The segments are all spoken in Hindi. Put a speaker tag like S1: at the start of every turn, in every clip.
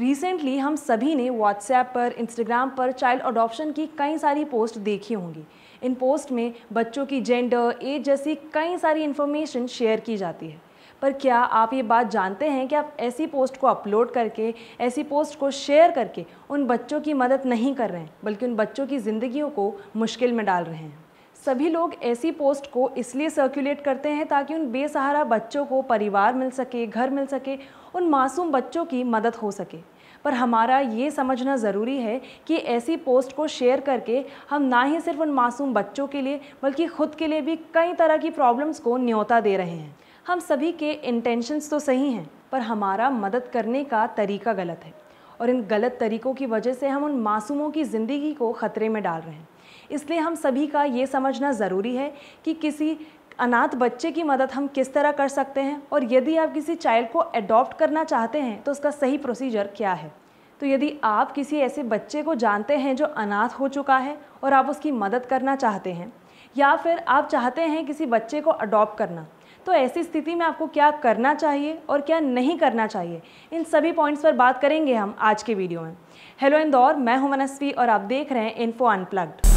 S1: रिसेंटली हम सभी ने व्हाट्सएप पर इंस्टाग्राम पर चाइल्ड अडॉप्शन की कई सारी पोस्ट देखी होंगी इन पोस्ट में बच्चों की जेंडर एज जैसी कई सारी इन्फॉर्मेशन शेयर की जाती है पर क्या आप ये बात जानते हैं कि आप ऐसी पोस्ट को अपलोड करके ऐसी पोस्ट को शेयर करके उन बच्चों की मदद नहीं कर रहे हैं बल्कि उन बच्चों की ज़िंदगियों को मुश्किल में डाल रहे हैं सभी लोग ऐसी पोस्ट को इसलिए सर्कुलेट करते हैं ताकि उन बेसहारा बच्चों को परिवार मिल सके घर मिल सके उन मासूम बच्चों की मदद हो सके पर हमारा ये समझना ज़रूरी है कि ऐसी पोस्ट को शेयर करके हम ना ही सिर्फ उन मासूम बच्चों के लिए बल्कि खुद के लिए भी कई तरह की प्रॉब्लम्स को न्योता दे रहे हैं हम सभी के इंटेंशंस तो सही हैं पर हमारा मदद करने का तरीका गलत है और इन गलत तरीक़ों की वजह से हम उन मासूमों की ज़िंदगी को ख़तरे में डाल रहे हैं इसलिए हम सभी का ये समझना ज़रूरी है कि किसी अनाथ बच्चे की मदद हम किस तरह कर सकते हैं और यदि आप किसी चाइल्ड को अडॉप्ट करना चाहते हैं तो उसका सही प्रोसीजर क्या है तो यदि आप किसी ऐसे बच्चे को जानते हैं जो अनाथ हो चुका है और आप उसकी मदद करना चाहते हैं या फिर आप चाहते हैं किसी बच्चे को अडॉप्ट करना तो ऐसी स्थिति में आपको क्या करना चाहिए और क्या नहीं करना चाहिए इन सभी पॉइंट्स पर बात करेंगे हम आज के वीडियो में हेलो इंदौर मैं हूं मनस्वी और आप देख रहे हैं इन्फो अनप्लग्ड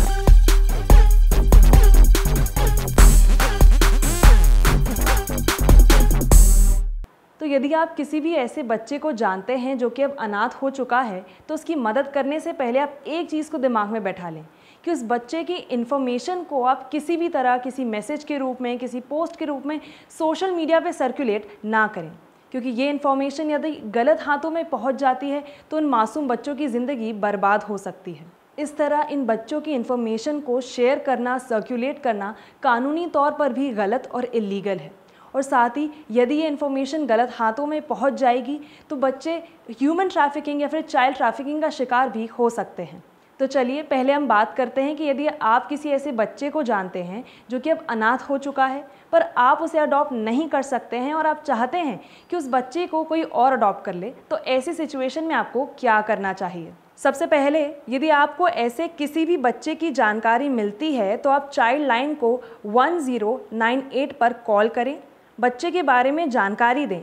S1: तो यदि आप किसी भी ऐसे बच्चे को जानते हैं जो कि अब अनाथ हो चुका है तो उसकी मदद करने से पहले आप एक चीज़ को दिमाग में बैठा लें कि उस बच्चे की इन्फॉर्मेशन को आप किसी भी तरह किसी मैसेज के रूप में किसी पोस्ट के रूप में सोशल मीडिया पे सर्कुलेट ना करें क्योंकि ये इन्फॉर्मेशन यदि गलत हाथों में पहुंच जाती है तो उन मासूम बच्चों की ज़िंदगी बर्बाद हो सकती है इस तरह इन बच्चों की इन्फॉर्मेशन को शेयर करना सर्कुलेट करना कानूनी तौर पर भी गलत और इलीगल है और साथ ही यदि ये इन्फॉर्मेशन गलत हाथों में पहुंच जाएगी तो बच्चे ह्यूमन ट्रैफिकिंग या फिर चाइल्ड ट्रैफिकिंग का शिकार भी हो सकते हैं तो चलिए पहले हम बात करते हैं कि यदि आप किसी ऐसे बच्चे को जानते हैं जो कि अब अनाथ हो चुका है पर आप उसे अडॉप्ट नहीं कर सकते हैं और आप चाहते हैं कि उस बच्चे को कोई और अडॉप्ट कर ले तो ऐसी सिचुएशन में आपको क्या करना चाहिए सबसे पहले यदि आपको ऐसे किसी भी बच्चे की जानकारी मिलती है तो आप चाइल्ड लाइन को 1098 पर कॉल करें बच्चे के बारे में जानकारी दें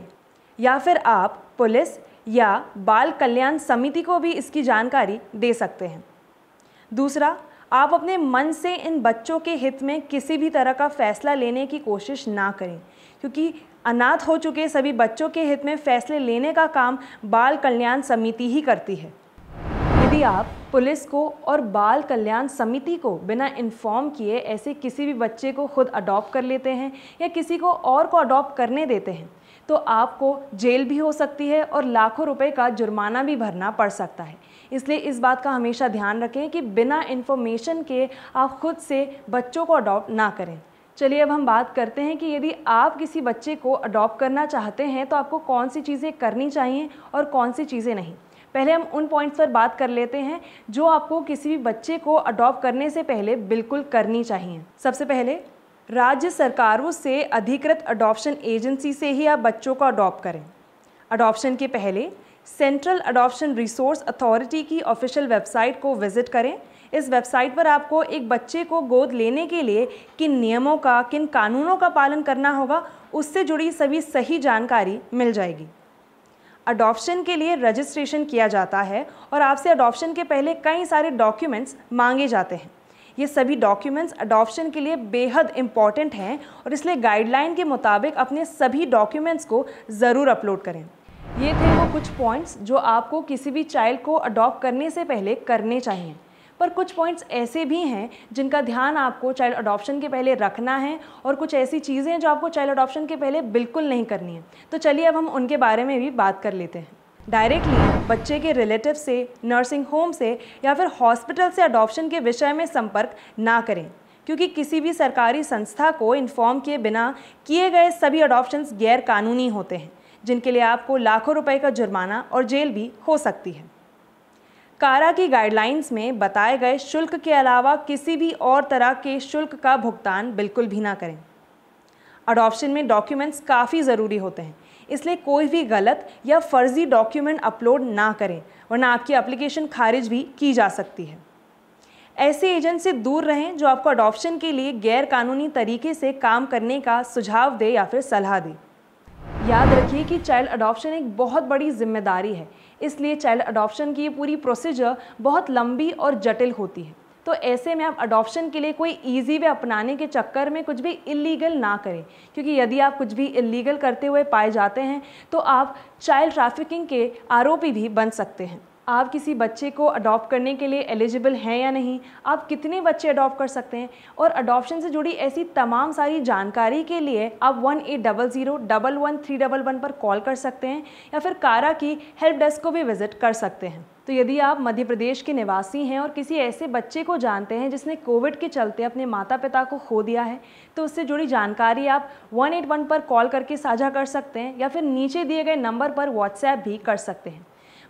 S1: या फिर आप पुलिस या बाल कल्याण समिति को भी इसकी जानकारी दे सकते हैं दूसरा आप अपने मन से इन बच्चों के हित में किसी भी तरह का फैसला लेने की कोशिश ना करें क्योंकि अनाथ हो चुके सभी बच्चों के हित में फैसले लेने का काम बाल कल्याण समिति ही करती है यदि आप पुलिस को और बाल कल्याण समिति को बिना इन्फॉर्म किए ऐसे किसी भी बच्चे को खुद अडॉप्ट कर लेते हैं या किसी को और को अडॉप्ट करने देते हैं तो आपको जेल भी हो सकती है और लाखों रुपए का जुर्माना भी भरना पड़ सकता है इसलिए इस बात का हमेशा ध्यान रखें कि बिना इन्फॉर्मेशन के आप खुद से बच्चों को अडॉप्ट ना करें चलिए अब हम बात करते हैं कि यदि आप किसी बच्चे को अडॉप्ट करना चाहते हैं तो आपको कौन सी चीज़ें करनी चाहिए और कौन सी चीज़ें नहीं पहले हम उन पॉइंट्स पर बात कर लेते हैं जो आपको किसी भी बच्चे को अडॉप्ट करने से पहले बिल्कुल करनी चाहिए सबसे पहले राज्य सरकारों से अधिकृत अडॉप्शन एजेंसी से ही आप बच्चों को अडॉप्ट करें अडॉप्शन के पहले सेंट्रल अडॉप्शन रिसोर्स अथॉरिटी की ऑफिशियल वेबसाइट को विजिट करें इस वेबसाइट पर आपको एक बच्चे को गोद लेने के लिए किन नियमों का किन कानूनों का पालन करना होगा उससे जुड़ी सभी सही जानकारी मिल जाएगी अडॉप्शन के लिए रजिस्ट्रेशन किया जाता है और आपसे अडॉप्शन के पहले कई सारे डॉक्यूमेंट्स मांगे जाते हैं ये सभी डॉक्यूमेंट्स अडॉप्शन के लिए बेहद इम्पॉर्टेंट हैं और इसलिए गाइडलाइन के मुताबिक अपने सभी डॉक्यूमेंट्स को ज़रूर अपलोड करें ये थे वो कुछ पॉइंट्स जो आपको किसी भी चाइल्ड को अडॉप्ट करने से पहले करने चाहिए पर कुछ पॉइंट्स ऐसे भी हैं जिनका ध्यान आपको चाइल्ड अडॉप्शन के पहले रखना है और कुछ ऐसी चीज़ें जो आपको चाइल्ड अडॉप्शन के पहले बिल्कुल नहीं करनी है तो चलिए अब हम उनके बारे में भी बात कर लेते हैं डायरेक्टली बच्चे के रिलेटिव से नर्सिंग होम से या फिर हॉस्पिटल से अडॉप्शन के विषय में संपर्क ना करें क्योंकि किसी भी सरकारी संस्था को इन्फॉर्म किए बिना किए गए सभी अडॉप्शन गैर कानूनी होते हैं जिनके लिए आपको लाखों रुपए का जुर्माना और जेल भी हो सकती है कारा की गाइडलाइंस में बताए गए शुल्क के अलावा किसी भी और तरह के शुल्क का भुगतान बिल्कुल भी ना करें अडॉप्शन में डॉक्यूमेंट्स काफ़ी ज़रूरी होते हैं इसलिए कोई भी गलत या फर्जी डॉक्यूमेंट अपलोड ना करें वरना आपकी एप्लीकेशन खारिज भी की जा सकती है ऐसे एजेंट से दूर रहें जो आपको अडॉप्शन के लिए गैर कानूनी तरीके से काम करने का सुझाव दे या फिर सलाह दे याद रखिए कि चाइल्ड अडॉप्शन एक बहुत बड़ी जिम्मेदारी है इसलिए चाइल्ड अडॉप्शन की ये पूरी प्रोसीजर बहुत लंबी और जटिल होती है तो ऐसे में आप अडॉप्शन के लिए कोई ईजी वे अपनाने के चक्कर में कुछ भी इलीगल ना करें क्योंकि यदि आप कुछ भी इलीगल करते हुए पाए जाते हैं तो आप चाइल्ड ट्रैफिकिंग के आरोपी भी बन सकते हैं आप किसी बच्चे को अडॉप्ट करने के लिए एलिजिबल हैं या नहीं आप कितने बच्चे अडॉप्ट कर सकते हैं और अडॉप्शन से जुड़ी ऐसी तमाम सारी जानकारी के लिए आप one eight double zero double one three double one पर कॉल कर सकते हैं या फिर कारा की हेल्प डेस्क को भी विज़िट कर सकते हैं तो यदि आप मध्य प्रदेश के निवासी हैं और किसी ऐसे बच्चे को जानते हैं जिसने कोविड के चलते अपने माता पिता को खो दिया है तो उससे जुड़ी जानकारी आप 181 पर कॉल करके साझा कर सकते हैं या फिर नीचे दिए गए नंबर पर व्हाट्सएप भी कर सकते हैं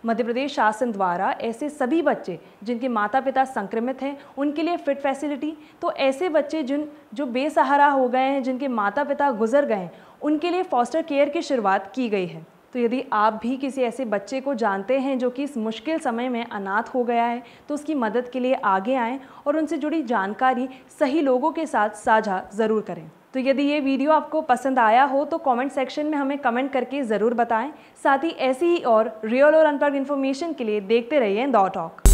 S1: मध्य प्रदेश शासन द्वारा ऐसे सभी बच्चे जिनके माता पिता संक्रमित हैं उनके लिए फिट फैसिलिटी तो ऐसे बच्चे जिन जो बेसहारा हो गए हैं जिनके माता पिता गुजर गए हैं उनके लिए फॉस्टर केयर की शुरुआत की गई है तो यदि आप भी किसी ऐसे बच्चे को जानते हैं जो कि इस मुश्किल समय में अनाथ हो गया है तो उसकी मदद के लिए आगे आएँ और उनसे जुड़ी जानकारी सही लोगों के साथ साझा ज़रूर करें तो यदि ये वीडियो आपको पसंद आया हो तो कमेंट सेक्शन में हमें कमेंट करके ज़रूर बताएं साथ ही ऐसी ही और रियल और अनप्लग इन्फॉर्मेशन के लिए देखते रहिए दॉ टॉक